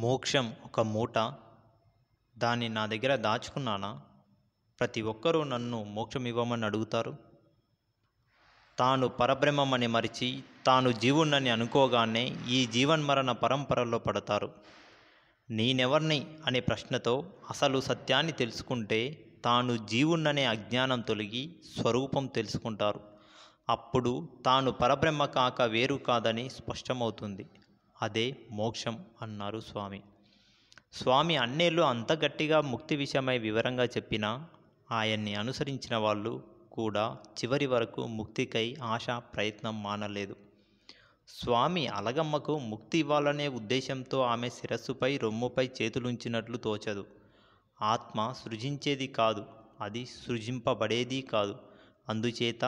మోక్షం ఒక మూట దాన్ని నా దగ్గర దాచుకున్నానా ప్రతి ఒక్కరూ నన్ను మోక్షం ఇవ్వమని అడుగుతారు తాను పరబ్రహ్మమని మరిచి తాను జీవుణ్ణని అనుకోగానే ఈ జీవన్ మరణ పరంపరలో పడతారు నేనెవర్ని అనే ప్రశ్నతో అసలు సత్యాన్ని తెలుసుకుంటే తాను జీవుణ్ణనే అజ్ఞానం తొలగి స్వరూపం తెలుసుకుంటారు అప్పుడు తాను పరబ్రహ్మ కాక వేరు కాదని స్పష్టమవుతుంది అదే మోక్షం అన్నారు స్వామి స్వామి అన్నేళ్ళు అంత గట్టిగా ముక్తి విషయమై వివరంగా చెప్పినా ఆయన్ని అనుసరించిన వాళ్ళు కూడా చివరి వరకు ముక్తికై ఆశ ప్రయత్నం మానలేదు స్వామి అలగమ్మకు ముక్తి ఇవ్వాలనే ఉద్దేశంతో ఆమె శిరస్సుపై రొమ్ముపై చేతులుంచినట్లు తోచదు ఆత్మ సృజించేది కాదు అది సృజింపబడేది కాదు అందుచేత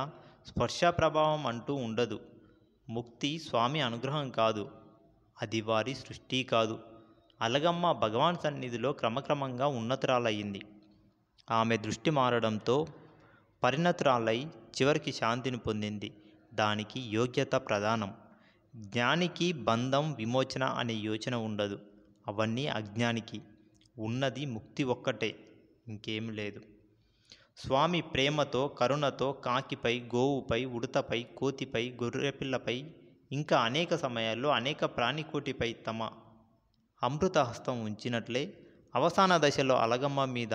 స్పర్శ ప్రభావం అంటూ ఉండదు ముక్తి స్వామి అనుగ్రహం కాదు అది వారి సృష్టి కాదు అలగమ్మ భగవాన్ సన్నిధిలో క్రమక్రమంగా ఉన్నతురాలయ్యింది ఆమె దృష్టి మారడంతో పరిణతురాలై చివరికి శాంతిని పొందింది దానికి యోగ్యత ప్రధానం జ్ఞానికి బంధం విమోచన అనే యోచన ఉండదు అవన్నీ అజ్ఞానికి ఉన్నది ముక్తి ఒక్కటే ఇంకేం లేదు స్వామి ప్రేమతో కరుణతో కాకిపై గోవుపై ఉడతపై కోతిపై గొర్రెపిల్లపై ఇంకా అనేక సమయాల్లో అనేక ప్రాణికోటిపై తమ అమృతహస్తం ఉంచినట్లే అవసాన దశలో అలగమ్మ మీద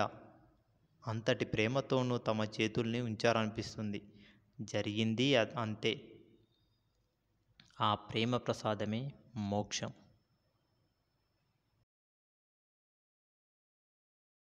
అంతటి ప్రేమతోనూ తమ చేతుల్ని ఉంచారనిపిస్తుంది జరిగింది అంతే ఆ ప్రేమ ప్రసాదమే మోక్షం